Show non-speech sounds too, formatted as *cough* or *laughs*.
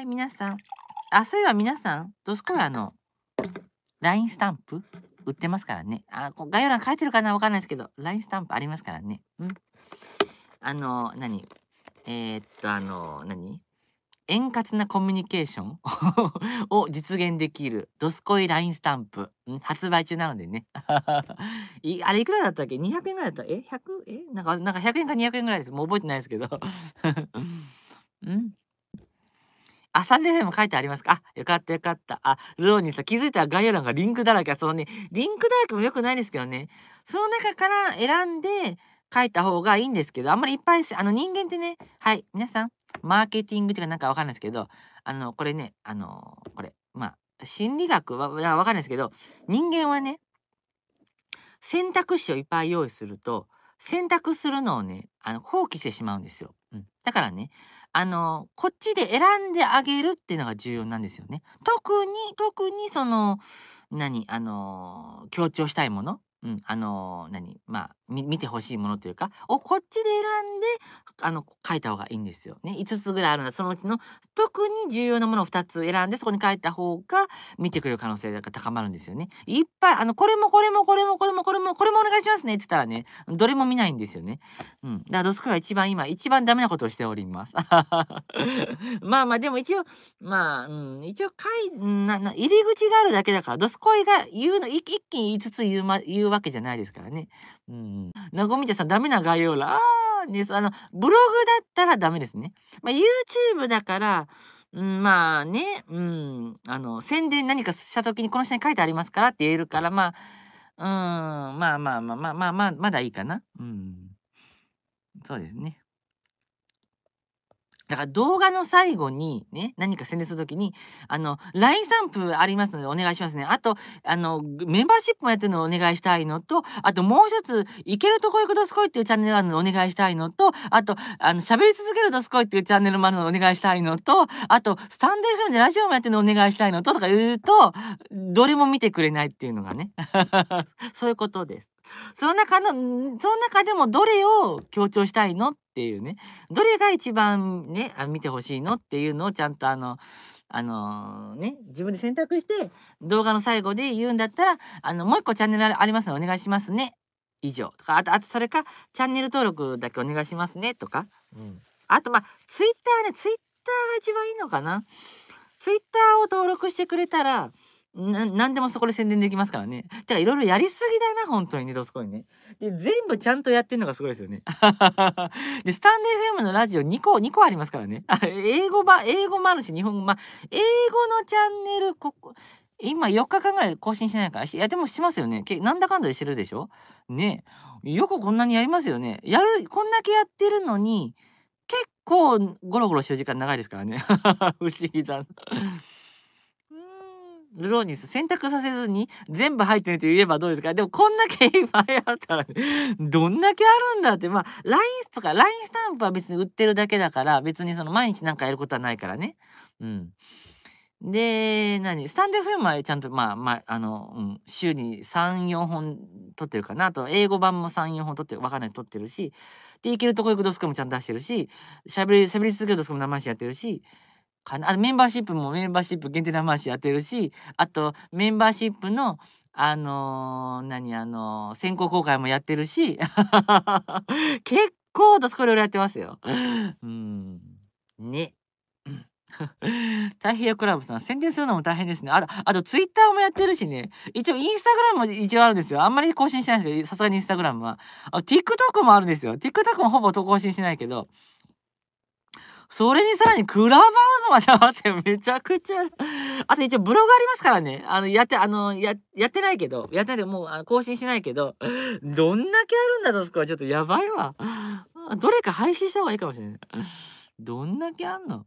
はい、皆さん。あ、そういえば皆さん、どすこいあの、LINE スタンプ売ってますからね。あ、概要欄書いてるかなわかんないですけど、LINE スタンプありますからね。うん。あの、何えー、っと、あの、何円滑なコミュニケーション *laughs* を実現できるドスコイ LINE スタンプ、発売中なのでね *laughs* いあれいくらだったっけ200円ぐらいだったえ100えなんかなんか100円か200円ぐらいですもう覚えてないですけどあ、サンデーフェも書いてありますかあ、よかったよかった。あ、ルローニーさん、気づいたら概要欄がリンクだらけ。そのね、リンクだらけも良くないですけどね。その中から選んで書いた方がいいんですけど、あんまりいっぱい、あの人間ってね、はい、皆さん、マーケティングとかなんかわかんないですけど、あの、これね、あのこれ、まあ、心理学はわかんないですけど、人間はね、選択肢をいっぱい用意すると、選択するのをね、あの放棄してしまうんですよ。うん、だからね、あのこっちで選んであげるっていうのが重要なんですよね。特に特にその何あの強調したいもの、うん、あの何まあみ見てほしいものというかをこっちで選んであの書いた方がいいんですよ。ね、5つぐらいあるのでそのうちの特に重要なものを2つ選んでそこに書いた方が見てくれる可能性が高まるんですよね。いっぱいあのこれもこれもこれもこれもこれもこれもお願いしますねって言ったらねどれも見ないんですよね。うん、だからドスクは一番今一番ダメなことをしております。*laughs* まあまあでも一応まあ、うん、一応書いなな入り口があるだけだからドスコイが言うの一気に5つ言う,、ま、言うわけじゃないですからね。うん。なごみっんさ、ダメな概要欄。ああ、です。あの、ブログだったらダメですね。まあ、YouTube だから、うん、まあね、うん、あの、宣伝何かした時にこの下に書いてありますからって言えるから、まあ、うん、まあまあまあまあまあまあ、まだいいかな。うん。そうですね。だから動画の最後にね、何か宣伝するときに、あの、LINE タンプありますのでお願いしますね。あと、あの、メンバーシップもやってるのをお願いしたいのと、あともう一つ、いけるとこ行くどすこいっていうチャンネルがあるのお願いしたいのと、あと、あの、喋り続けるどすこいっていうチャンネルもあるのお願いしたいのと、あと、スタンデー m でラジオもやってるのお願いしたいのと、とか言うと、どれも見てくれないっていうのがね。*laughs* そういうことです。*laughs* その中の、その中でもどれを強調したいのっていうね、どれが一番ね、あ見てほしいのっていうのをちゃんとあの、あのー、ね、自分で選択して動画の最後で言うんだったら、あの、もう一個チャンネルありますのでお願いしますね。以上とか、あと、あとそれか、チャンネル登録だけお願いしますねとか。うん。あと、まあ、ツイッターね、ツイッターが一番いいのかな。ツイッターを登録してくれたら、何でもそこで宣伝できますからね。てかいろいろやりすぎだな本当にねどそこにね。で全部ちゃんとやってんのがすごいですよね。*laughs* でスタンド FM のラジオ2個2個ありますからね。英語ば英語もあるし日本語まあ英語のチャンネルここ今4日間ぐらい更新しないからいやでもしますよねなんだかんだでしてるでしょねよくこんなにやりますよねやるこんだけやってるのに結構ゴロゴロしてる時間長いですからね *laughs* 不思議だルローニス選択させずに全部入ってねって言えばどうですかでもこんだけいっぱいあったら、どんだけあるんだってまあ LINE とか LINE スタンプは別に売ってるだけだから別にその毎日なんかやることはないからね。うん、で何スタンド FM はちゃんとまあまああの、うん、週に34本撮ってるかなあと英語版も34本撮ってるわかんない撮ってるしでいけるとこ行くドスクもちゃんと出してるししゃべりしゃべり続けるドスクも生しやってるし。かなあメンバーシップもメンバーシップ限定の話やってるしあとメンバーシップのあのー、何あのー、先行公開もやってるし *laughs* 結構どつこいろいろやってますよ。うんね。太平洋クラブさん宣伝するのも大変ですねああとツイッターもやってるしね一応インスタグラムも一応あるんですよあんまり更新してないですけどさすがにインスタグラムはあ TikTok もあるんですよ TikTok もほぼ更新しないけどそれにさらにクラブハウスまであってめちゃくちゃあと一応ブログありますからね。あの、やって、あの、や、やってないけど、やってないけど、もうあの更新しないけど、どんだけあるんだとそこはちょっとやばいわ。どれか配信した方がいいかもしれない。どんだけあんの